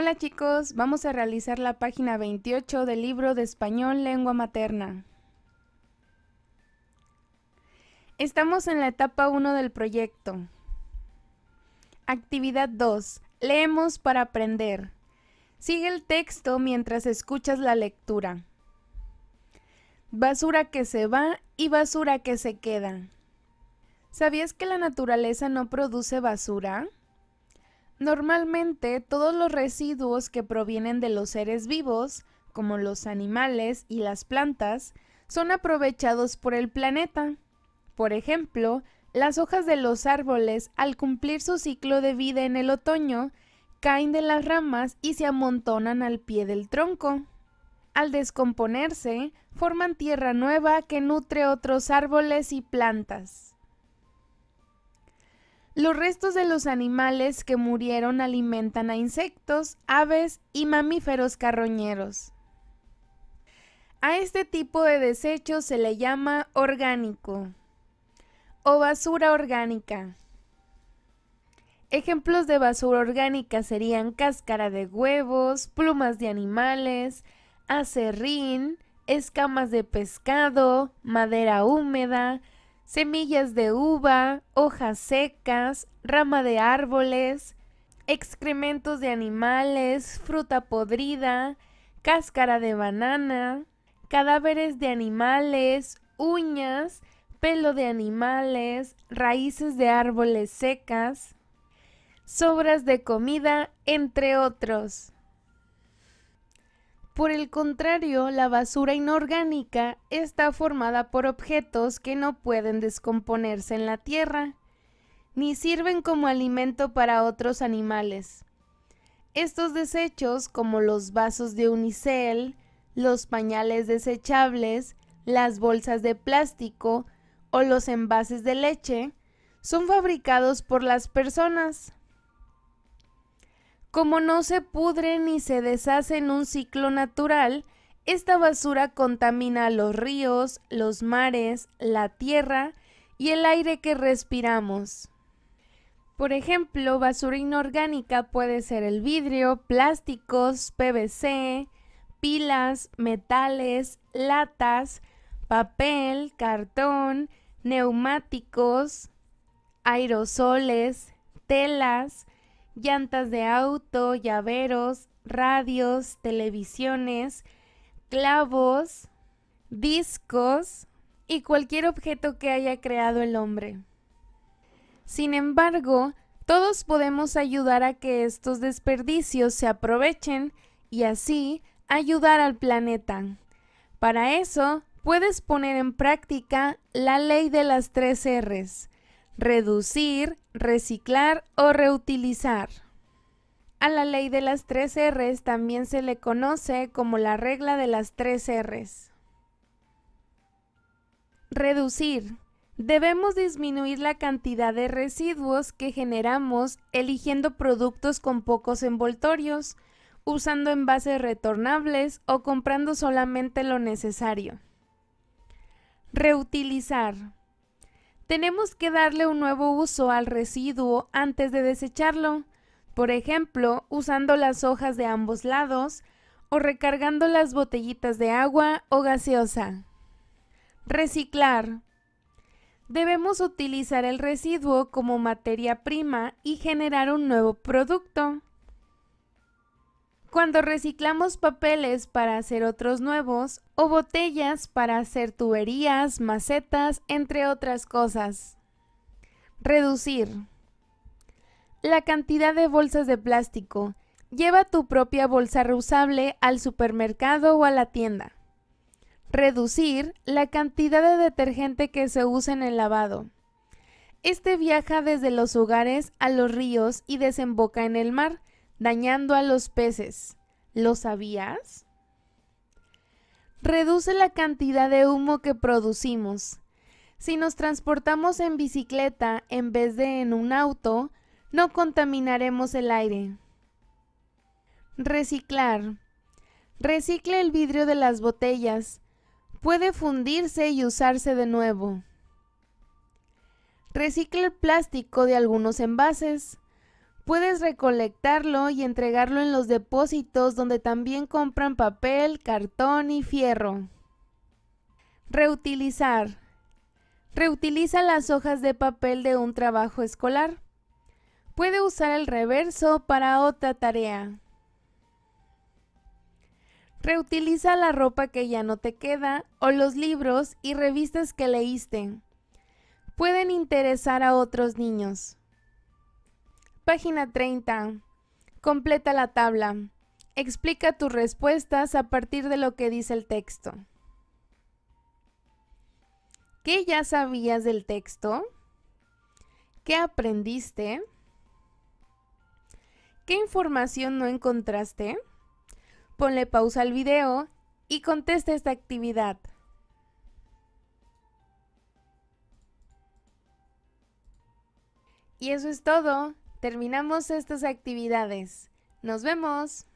Hola chicos, vamos a realizar la página 28 del libro de español lengua materna. Estamos en la etapa 1 del proyecto. Actividad 2. Leemos para aprender. Sigue el texto mientras escuchas la lectura. Basura que se va y basura que se queda. ¿Sabías que la naturaleza no produce basura? Normalmente todos los residuos que provienen de los seres vivos, como los animales y las plantas, son aprovechados por el planeta. Por ejemplo, las hojas de los árboles, al cumplir su ciclo de vida en el otoño, caen de las ramas y se amontonan al pie del tronco. Al descomponerse, forman tierra nueva que nutre otros árboles y plantas. Los restos de los animales que murieron alimentan a insectos, aves y mamíferos carroñeros. A este tipo de desecho se le llama orgánico o basura orgánica. Ejemplos de basura orgánica serían cáscara de huevos, plumas de animales, acerrín, escamas de pescado, madera húmeda, semillas de uva, hojas secas, rama de árboles, excrementos de animales, fruta podrida, cáscara de banana, cadáveres de animales, uñas, pelo de animales, raíces de árboles secas, sobras de comida, entre otros. Por el contrario, la basura inorgánica está formada por objetos que no pueden descomponerse en la tierra, ni sirven como alimento para otros animales. Estos desechos, como los vasos de unicel, los pañales desechables, las bolsas de plástico o los envases de leche, son fabricados por las personas como no se pudre ni se deshace en un ciclo natural, esta basura contamina los ríos, los mares, la tierra y el aire que respiramos. Por ejemplo, basura inorgánica puede ser el vidrio, plásticos, PVC, pilas, metales, latas, papel, cartón, neumáticos, aerosoles, telas, llantas de auto, llaveros, radios, televisiones, clavos, discos y cualquier objeto que haya creado el hombre. Sin embargo, todos podemos ayudar a que estos desperdicios se aprovechen y así ayudar al planeta. Para eso, puedes poner en práctica la ley de las tres Rs, reducir, reciclar o reutilizar. A la ley de las tres Rs también se le conoce como la regla de las tres Rs. Reducir. Debemos disminuir la cantidad de residuos que generamos eligiendo productos con pocos envoltorios, usando envases retornables o comprando solamente lo necesario. Reutilizar tenemos que darle un nuevo uso al residuo antes de desecharlo, por ejemplo, usando las hojas de ambos lados o recargando las botellitas de agua o gaseosa. Reciclar. Debemos utilizar el residuo como materia prima y generar un nuevo producto. Cuando reciclamos papeles para hacer otros nuevos o botellas para hacer tuberías, macetas, entre otras cosas. Reducir. La cantidad de bolsas de plástico. Lleva tu propia bolsa reusable al supermercado o a la tienda. Reducir la cantidad de detergente que se usa en el lavado. Este viaja desde los hogares a los ríos y desemboca en el mar, dañando a los peces. ¿Lo sabías? Reduce la cantidad de humo que producimos. Si nos transportamos en bicicleta en vez de en un auto, no contaminaremos el aire. Reciclar. Recicle el vidrio de las botellas. Puede fundirse y usarse de nuevo. Recicle el plástico de algunos envases. Puedes recolectarlo y entregarlo en los depósitos donde también compran papel, cartón y fierro. Reutilizar. Reutiliza las hojas de papel de un trabajo escolar. Puede usar el reverso para otra tarea. Reutiliza la ropa que ya no te queda o los libros y revistas que leíste. Pueden interesar a otros niños. Página 30. Completa la tabla. Explica tus respuestas a partir de lo que dice el texto. ¿Qué ya sabías del texto? ¿Qué aprendiste? ¿Qué información no encontraste? Ponle pausa al video y contesta esta actividad. Y eso es todo. Terminamos estas actividades. Nos vemos.